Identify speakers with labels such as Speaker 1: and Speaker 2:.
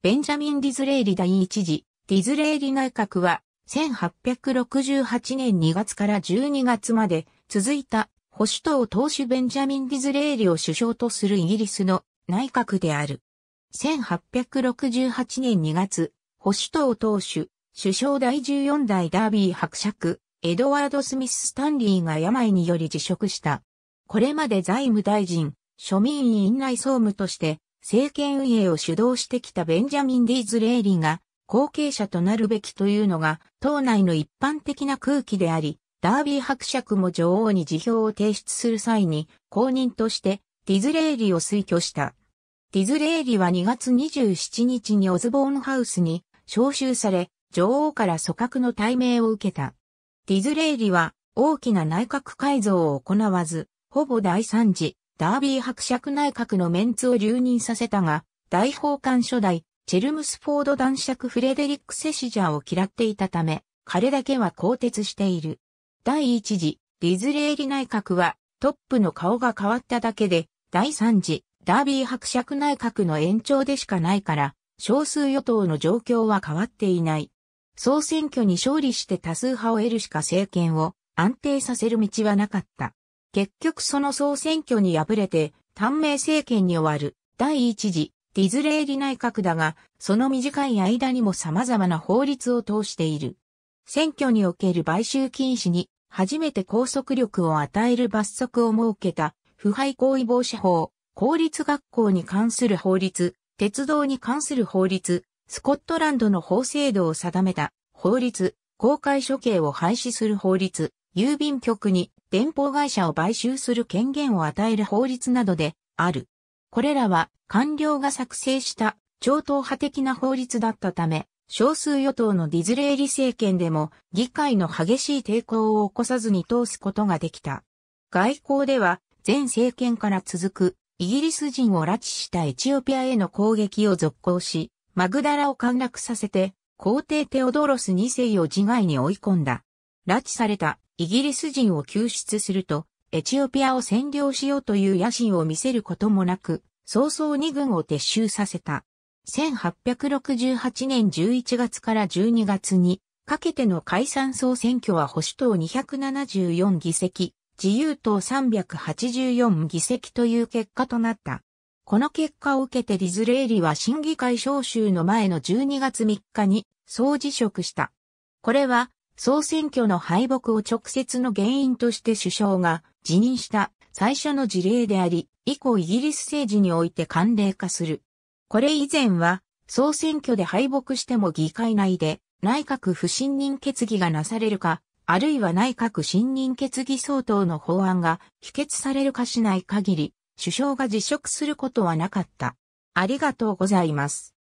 Speaker 1: ベンジャミン・ディズレーリ第一次、ディズレーリ内閣は、1868年2月から12月まで続いた保守党党首ベンジャミン・ディズレーリを首相とするイギリスの内閣である。1868年2月、保守党党首、首相第14代ダービー伯爵、エドワード・スミス・スタンリーが病により辞職した。これまで財務大臣、庶民委員内総務として政権運営を主導してきたベンジャミン・ディーズレーリが後継者となるべきというのが党内の一般的な空気であり、ダービー伯爵も女王に辞表を提出する際に公認としてディズレーリを推挙した。ディズレーリは2月27日にオズボーンハウスに招集され、女王から組閣の対面を受けた。ディズレーリは大きな内閣改造を行わず、ほぼ第三次ダービー伯爵内閣のメンツを留任させたが、大法官初代、チェルムスフォード男爵フレデリック・セシジャーを嫌っていたため、彼だけは更迭している。第一次、ディズレーリ内閣は、トップの顔が変わっただけで、第三次、ダービー伯爵内閣の延長でしかないから、少数与党の状況は変わっていない。総選挙に勝利して多数派を得るしか政権を安定させる道はなかった。結局その総選挙に敗れて、短命政権に終わる、第一次、ディズレーリ内閣だが、その短い間にも様々な法律を通している。選挙における買収禁止に、初めて拘束力を与える罰則を設けた、腐敗行為防止法、公立学校に関する法律、鉄道に関する法律、スコットランドの法制度を定めた、法律、公開処刑を廃止する法律、郵便局に電報会社を買収する権限を与える法律などである。これらは官僚が作成した超党派的な法律だったため、少数与党のディズレーリ政権でも議会の激しい抵抗を起こさずに通すことができた。外交では前政権から続くイギリス人を拉致したエチオピアへの攻撃を続行し、マグダラを陥落させて皇帝テオドロス2世を自害に追い込んだ。拉致されたイギリス人を救出すると、エチオピアを占領しようという野心を見せることもなく、早々に軍を撤収させた。1868年11月から12月に、かけての解散総選挙は保守党274議席、自由党384議席という結果となった。この結果を受けてディズレーリは審議会召集の前の12月3日に総辞職した。これは総選挙の敗北を直接の原因として首相が辞任した最初の事例であり、以降イギリス政治において慣例化する。これ以前は、総選挙で敗北しても議会内で内閣不信任決議がなされるか、あるいは内閣信任決議相当の法案が否決されるかしない限り、首相が辞職することはなかった。ありがとうございます。